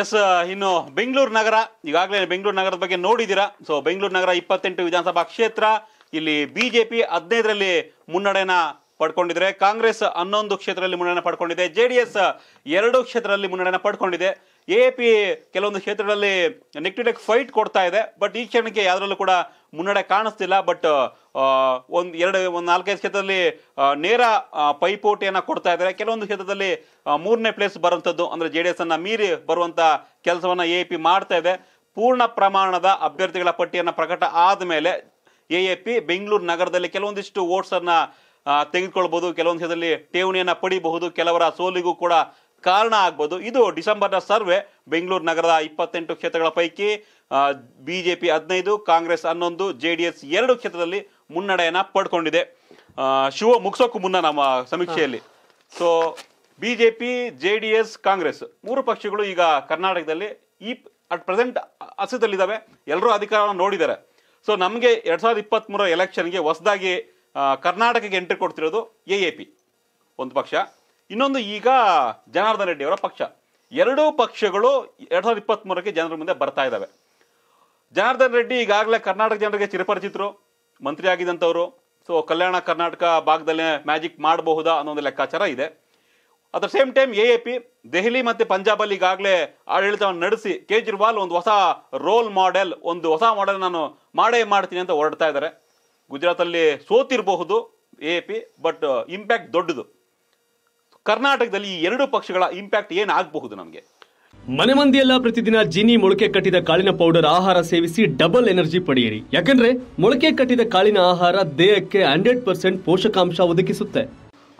S ಇನ್ನು ಬೆಂಗಳೂರು ನಗರ ಈಗಾಗಲೇ ಬೆಂಗಳೂರು ನಗರದ ಬಗ್ಗೆ ನೋಡಿದ್ದೀರಾ ಸೊ ಬೆಂಗಳೂರು ನಗರ ಇಪ್ಪತ್ತೆಂಟು ವಿಧಾನಸಭಾ ಕ್ಷೇತ್ರ ಇಲ್ಲಿ ಬಿಜೆಪಿ ಹದಿನೈದರಲ್ಲಿ ಮುನ್ನಡೆನ ಪಡ್ಕೊಂಡಿದ್ರೆ ಕಾಂಗ್ರೆಸ್ ಹನ್ನೊಂದು ಕ್ಷೇತ್ರದಲ್ಲಿ ಮುನ್ನಡೆನ ಪಡ್ಕೊಂಡಿದೆ ಜೆ ಡಿ ಎಸ್ ಎರಡು ಕ್ಷೇತ್ರದಲ್ಲಿ ಮುನ್ನಡೆನ ಪಡ್ಕೊಂಡಿದೆ ಎ ಪಿ ಕೆಲವೊಂದು ಕ್ಷೇತ್ರಗಳಲ್ಲಿ ನೆಕ್ ಟು ನೆಕ್ ಫೈಟ್ ಕೊಡ್ತಾ ಇದೆ ಬಟ್ ಈ ಕ್ಷಣಕ್ಕೆ ಯಾವುದರಲ್ಲೂ ಕೂಡ ಮುನ್ನಡೆ ಕಾಣಿಸ್ತಿಲ್ಲ ಬಟ್ ಒಂದು ಎರಡು ಒಂದು ನಾಲ್ಕೈದು ಕ್ಷೇತ್ರದಲ್ಲಿ ನೇರ ಪೈಪೋಟಿಯನ್ನು ಕೊಡ್ತಾ ಇದ್ದಾರೆ ಕೆಲವೊಂದು ಕ್ಷೇತ್ರದಲ್ಲಿ ಮೂರನೇ ಪ್ಲೇಸ್ ಬರುವಂಥದ್ದು ಅಂದರೆ ಜೆ ಡಿ ಮೀರಿ ಬರುವಂಥ ಕೆಲಸವನ್ನು ಎ ಪಿ ಮಾಡ್ತಾ ಇದೆ ಪೂರ್ಣ ಪ್ರಮಾಣದ ಅಭ್ಯರ್ಥಿಗಳ ಪಟ್ಟಿಯನ್ನು ಪ್ರಕಟ ಆದ ಮೇಲೆ ಎ ಎ ಪಿ ಬೆಂಗಳೂರು ನಗರದಲ್ಲಿ ಕೆಲವೊಂದಿಷ್ಟು ವೋಟ್ಸನ್ನು ತೆಗೆದುಕೊಳ್ಬೋದು ಕೆಲವೊಂದು ಕ್ಷೇತ್ರದಲ್ಲಿ ಠೇವಣಿಯನ್ನು ಪಡಿಬಹುದು ಕೆಲವರ ಸೋಲಿಗೂ ಕೂಡ ಕಾರಣ ಆಗ್ಬೋದು ಇದು ಡಿಸೆಂಬರ್ನ ಸರ್ವೆ ಬೆಂಗಳೂರು ನಗರದ ಇಪ್ಪತ್ತೆಂಟು ಕ್ಷೇತ್ರಗಳ ಪೈಕಿ ಬಿಜೆಪಿ ಹದಿನೈದು ಕಾಂಗ್ರೆಸ್ ಹನ್ನೊಂದು ಜೆ ಡಿ ಎಸ್ ಎರಡು ಕ್ಷೇತ್ರದಲ್ಲಿ ಮುನ್ನಡೆಯನ್ನು ಪಡ್ಕೊಂಡಿದೆ ಶಿವ ಮುಗಿಸೋಕ್ಕೂ ಮುನ್ನ ನಮ್ಮ ಸಮೀಕ್ಷೆಯಲ್ಲಿ so B J D S Congress ಮೂರು ಪಕ್ಷಗಳು ಈಗ ಕರ್ನಾಟಕದಲ್ಲಿ ಈ ಅಟ್ ಪ್ರೆಸೆಂಟ್ ಹಸಿದಲ್ಲಿದ್ದಾವೆ ಎಲ್ಲರೂ ಅಧಿಕಾರವನ್ನು ನೋಡಿದ್ದಾರೆ ಸೊ ನಮಗೆ ಎರಡು ಸಾವಿರದ ಇಪ್ಪತ್ತ್ಮೂರ ಎಲೆಕ್ಷನ್ಗೆ ಹೊಸದಾಗಿ ಕರ್ನಾಟಕಕ್ಕೆ ಎಂಟ್ರಿ ಕೊಡ್ತಿರೋದು ಎ ಎ ಪಿ ಒಂದು ಪಕ್ಷ ಇನ್ನೊಂದು ಈಗ ಜನಾರ್ದನ್ ರೆಡ್ಡಿ ಅವರ ಪಕ್ಷ ಎರಡೂ ಪಕ್ಷಗಳು ಎರಡ್ ಸಾವಿರದ ಇಪ್ಪತ್ತ್ಮೂರಕ್ಕೆ ಜನರ ಮುಂದೆ ಬರ್ತಾ ಇದ್ದಾವೆ ಜನಾರ್ದನ್ ರೆಡ್ಡಿ ಈಗಾಗಲೇ ಕರ್ನಾಟಕ ಜನರಿಗೆ ಚಿರಪರಿಚಿತರು ಮಂತ್ರಿ ಆಗಿದ್ದಂಥವ್ರು ಸೊ ಕಲ್ಯಾಣ ಕರ್ನಾಟಕ ಭಾಗದಲ್ಲೇ ಮ್ಯಾಜಿಕ್ ಮಾಡಬಹುದಾ ಅನ್ನೋ ಒಂದು ಲೆಕ್ಕಾಚಾರ ಇದೆ at the same time A A P Delhi ಮತ್ತು ಪಂಜಾಬಲ್ಲಿ ಈಗಾಗಲೇ ಆಡಳಿತವನ್ನು ನಡೆಸಿ ಕೇಜ್ರಿವಾಲ್ ಒಂದು ಹೊಸ ರೋಲ್ ಮಾಡೆಲ್ ಒಂದು ಹೊಸ ಮಾಡೆಲ್ ನಾನು ಮಾಡೇ ಮಾಡ್ತೀನಿ ಅಂತ ಹೊರಡ್ತಾ ಇದ್ದಾರೆ ಗುಜರಾತಲ್ಲಿ ಸೋತಿರಬಹುದು A A P but impact uh, ದೊಡ್ಡದು ಕರ್ನಾಟಕದಲ್ಲಿ ಈ ಎರಡು ಪಕ್ಷಗಳ ಇಂಪ್ಯಾಕ್ಟ್ ಏನಾಗಬಹುದು ನಮಗೆ ಮನೆ ಮಂದಿಯೆಲ್ಲ ಪ್ರತಿದಿನ ಜಿನಿ ಮೊಳಕೆ ಕಟ್ಟಿದ ಕಾಳಿನ ಪೌಡರ್ ಆಹಾರ ಸೇವಿಸಿ ಡಬಲ್ ಎನರ್ಜಿ ಪಡೆಯಿರಿ ಯಾಕಂದ್ರೆ ಮೊಳಕೆ ಕಟ್ಟಿದ ಕಾಳಿನ ಆಹಾರ ದೇಹಕ್ಕೆ ಹಂಡ್ರೆಡ್ ಪರ್ಸೆಂಟ್ ಪೋಷಕಾಂಶ ಒದಗಿಸುತ್ತೆ